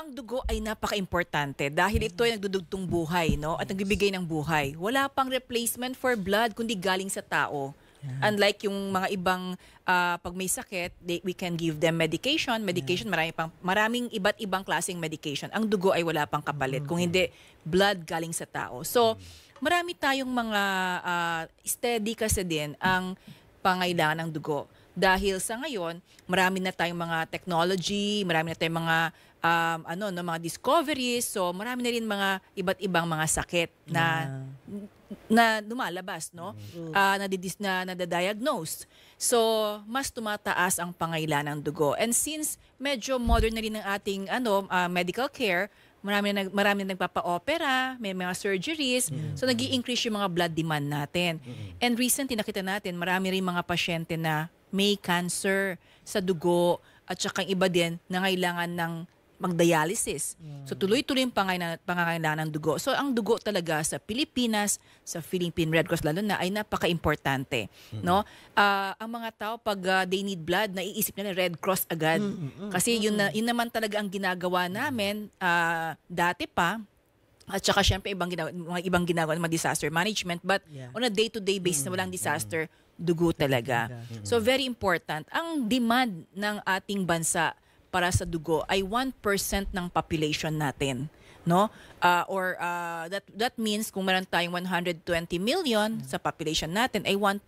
ang dugo ay napaka-importante dahil ito ay nagdudugtong buhay, no? At nagbibigay ng buhay. Wala pang replacement for blood kundi galing sa tao. Yeah. Unlike yung mga ibang uh, pag may sakit, they, we can give them medication. Medication, yeah. marami pang, maraming iba't ibang klaseng medication. Ang dugo ay wala pang kabalit. Mm-hmm. Kung hindi, blood galing sa tao. So, marami tayong mga uh, steady kasi din ang pangailangan ng dugo dahil sa ngayon, marami na tayong mga technology, marami na tayong mga um, ano no mga discoveries, so marami na rin mga iba't ibang mga sakit na yeah. na lumalabas no, mm. uh, na na nadadiagnose. So, mas tumataas ang pangailangan ng dugo. And since medyo modern na rin ang ating ano uh, medical care, marami na marami na nagpapa-opera, may mga surgeries. Mm-hmm. So nag-i-increase yung mga blood demand natin. Mm-hmm. And recently nakita natin marami rin mga pasyente na may cancer sa dugo at saka iba din na kailangan ng magdialysis. Mm. So tuloy-tuloy ang pangangailangan ng dugo. So ang dugo talaga sa Pilipinas, sa Philippine Red Cross lalo na ay napaka-importante, mm. no? Uh, ang mga tao pag uh, they need blood, naiisip nila Red Cross agad. Mm-hmm. Kasi yun na, yun naman talaga ang ginagawa namin uh, dati pa at saka syempre ibang ginawa, mga ibang ginagawa ng disaster management but yeah. on a day-to-day basis mm-hmm. na walang mm-hmm. disaster, dugo talaga. Mm-hmm. So very important. Ang demand ng ating bansa para sa dugo ay 1% ng population natin, no? Uh, or uh, that that means kung meron tayong 120 million mm-hmm. sa population natin ay 1.2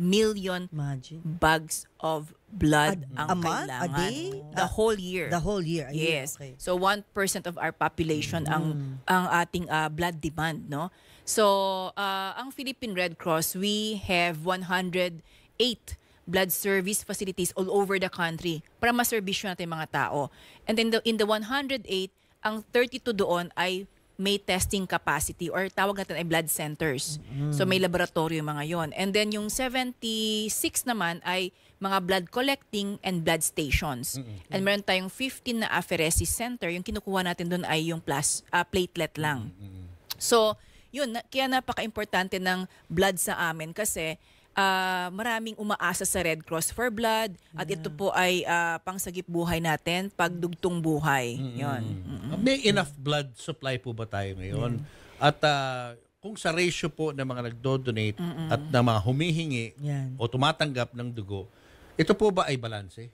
million Imagine. bags of blood a, ang a kailangan. Month, a day? The uh, whole year. The whole year. Ayun, yes. Okay. So 1% of our population mm. ang ang ating uh, blood demand, no? So uh, ang Philippine Red Cross, we have 108 blood service facilities all over the country para maservisyo natin mga tao. And then in the 108, ang 32 doon ay may testing capacity or tawag natin ay blood centers. mm So may laboratorio mga yon. And then yung 76 naman ay mga blood collecting and blood stations. Mm-hmm. And meron tayong 15 na apheresis center. Yung kinukuha natin doon ay yung plus, uh, ah, platelet lang. Mm-hmm. So yun, kaya napaka-importante ng blood sa amin kasi uh, maraming umaasa sa Red Cross for Blood at ito po ay uh, pangsagip buhay natin, pagdugtong buhay. Mm-hmm. 'Yon. Mm-hmm. May enough blood supply po ba tayo ngayon? Yeah. At uh, kung sa ratio po ng mga nagdo-donate mm-hmm. at ng mga humihingi Yan. o tumatanggap ng dugo, ito po ba ay balanse?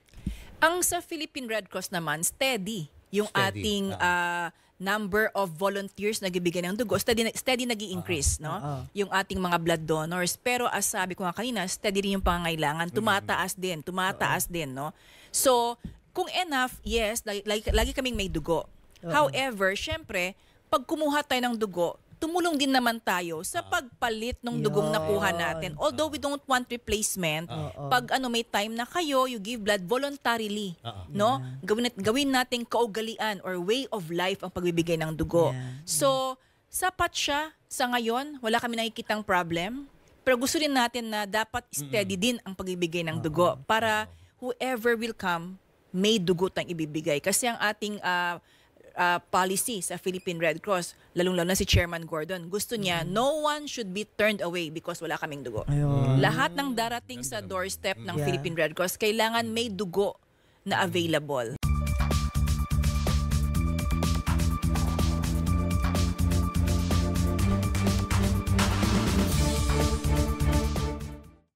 Ang sa Philippine Red Cross naman steady yung steady. ating ah. uh, number of volunteers na nagbibigay ng dugo, steady, steady nag increase uh-huh. Ah, no? Uh-huh. Yung ating mga blood donors. Pero as sabi ko nga kanina, steady rin yung pangangailangan. Mm-hmm. Tumataas din, tumataas uh-huh. din, no? So, kung enough, yes, lagi, lagi, lagi kaming may dugo. Uh-huh. However, syempre, pag kumuha tayo ng dugo, tumulong din naman tayo sa ah. pagpalit ng dugong nakuha natin. Although we don't want replacement, ah. Ah. pag ano may time na kayo, you give blood voluntarily, no? Gawin nat- gawin nating kaugalian or way of life ang pagbibigay ng dugo. So, sapat siya sa ngayon, wala kami nakikitang problem. Pero gusto rin natin na dapat steady din ang pagbibigay ng dugo para whoever will come may dugo tayong ibibigay kasi ang ating ah, uh, policy sa Philippine Red Cross, lalong-lalo na si Chairman Gordon. Gusto niya, mm-hmm. no one should be turned away because wala kaming dugo. Ayun. Mm. Lahat ng darating sa doorstep ng yeah. Philippine Red Cross, kailangan may dugo na mm. available.